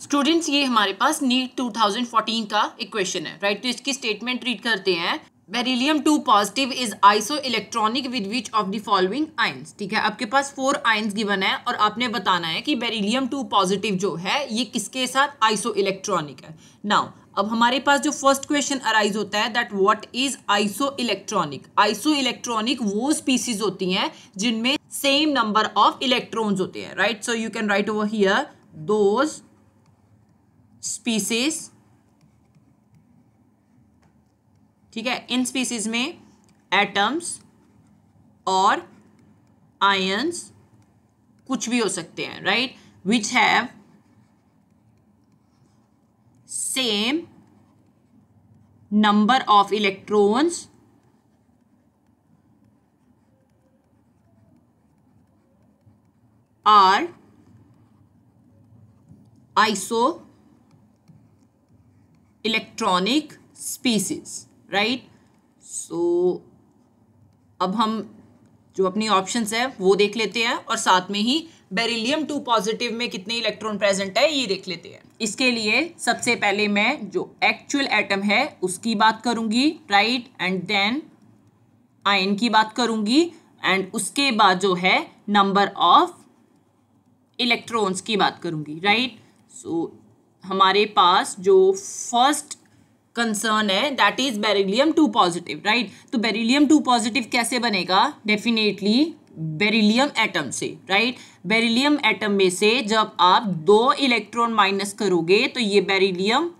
Students ये हमारे पास NEET 2014 का इक्वेशन है राइट right? तो इसकी स्टेटमेंट रीड करते हैं beryllium two positive is isoelectronic with which of the following ions ठीक है आपके पास फोर आइंस गिवन है और आपने बताना है कि बेरिलियम टू पॉजिटिव जो है ये किसके साथ आइसो इलेक्ट्रॉनिक है नाउ अब हमारे पास जो फर्स्ट क्वेश्चन अराइज होता है that what is isoelectronic isoelectronic वो स्पीसीज होती हैं जिनमें सेम नंबर ऑफ इलेक्ट्रॉन्स होते हैं right so you can write over here those species ठीक है इन स्पीसीज में एटम्स और आयंस कुछ भी हो सकते हैं right which have same number of electrons are isoelectronic species right so अब हम जो अपनी ऑप्शंस है वो देख लेते हैं और साथ में ही बेरिलियम टू पॉजिटिव में कितने इलेक्ट्रॉन प्रेजेंट है ये देख लेते हैं इसके लिए सबसे पहले मैं जो एक्चुअल एटम है उसकी बात करूंगी राइट एंड देन आयन की बात करूंगी एंड उसके बाद जो है नंबर ऑफ इलेक्ट्रॉन्स की बात करूंगी राइट सो हमारे पास जो फर्स्ट कंसर्न है that is beryllium two positive right तो बेरिलियम टू पॉजिटिव कैसे बनेगा डेफिनेटली बेरिलियम एटम से राइट बेरिलियम एटम में से जब आप दो इलेक्ट्रॉन माइनस करोगे तो ये बेरिलियम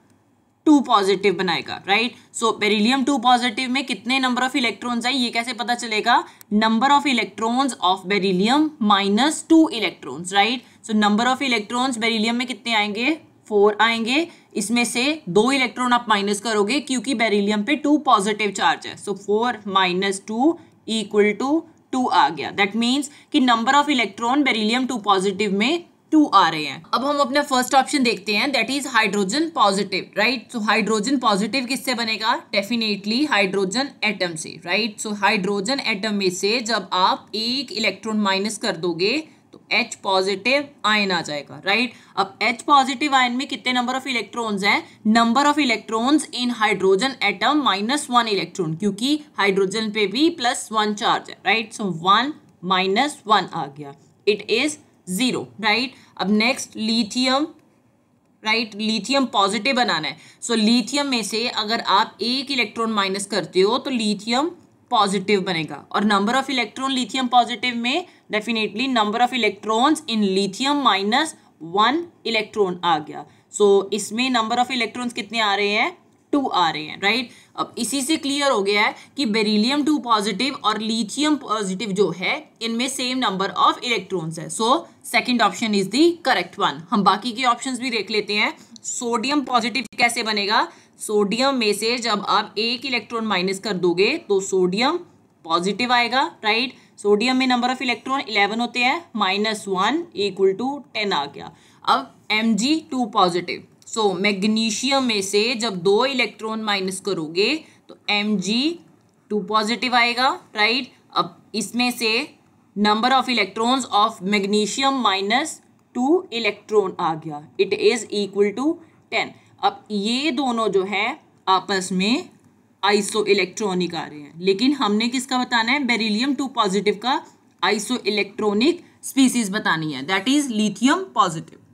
टू पॉजिटिव बनाएगा right so beryllium two positive में कितने नंबर ऑफ इलेक्ट्रॉन्स आए ये कैसे पता चलेगा number of electrons of beryllium minus two electrons right so number of electrons beryllium में कितने आएंगे फोर आएंगे इसमें से दो इलेक्ट्रॉन आप माइनस करोगे क्योंकि बेरिलियम पे टू पॉजिटिव चार्ज है so four minus two equal to two आ गया दैट मीन्स कि number of electron beryllium two positive में टू आ रहे हैं अब हम अपना फर्स्ट ऑप्शन देखते हैं that is hydrogen positive right so hydrogen positive किससे बनेगा डेफिनेटली हाइड्रोजन एटम से राइट सो हाइड्रोजन एटम में से जब आप एक इलेक्ट्रॉन माइनस कर दोगे एच पॉजिटिव आयन आ जाएगा राइट अब एच पॉजिटिव आयन में कितने नंबर ऑफ इलेक्ट्रॉन्स हैं number of electrons in hydrogen atom minus one electron क्योंकि हाइड्रोजन पे भी प्लस वन चार्ज है right so one minus one आ गया इट इज जीरो राइट अब next lithium right lithium positive बनाना है सो so, लिथियम में से अगर आप एक इलेक्ट्रॉन माइनस करते हो तो लिथियम पॉजिटिव बनेगा और number of electron lithium positive में definitely number of electrons in lithium minus one electron आ गया सो so, इसमें नंबर ऑफ इलेक्ट्रॉन्स कितने आ रहे हैं टू आ रहे हैं राइट right? अब इसी से क्लियर हो गया है कि बेरिलियम टू पॉजिटिव और लिथियम पॉजिटिव जो है इनमें सेम नंबर ऑफ इलेक्ट्रॉन्स है so second option is the correct one हम बाकी के ऑप्शन भी देख लेते हैं सोडियम पॉजिटिव कैसे बनेगा सोडियम में से जब आप एक इलेक्ट्रॉन माइनस कर दोगे तो सोडियम पॉजिटिव आएगा राइट सोडियम में नंबर ऑफ इलेक्ट्रॉन इलेवन होते हैं minus one equal to ten आ गया अब M G two positive so magnesium में से जब दो इलेक्ट्रॉन माइनस करोगे तो एम जी टू पॉजिटिव आएगा राइट अब इसमें से number of electrons of magnesium minus two electron आ गया it is equal to ten अब ये दोनों जो है आपस में आइसो इलेक्ट्रॉनिक आ रहे हैं लेकिन हमने किसका बताना है बेरिलियम टू पॉजिटिव का आइसो इलेक्ट्रॉनिक स्पीसीज बतानी है दैट इज लिथियम पॉजिटिव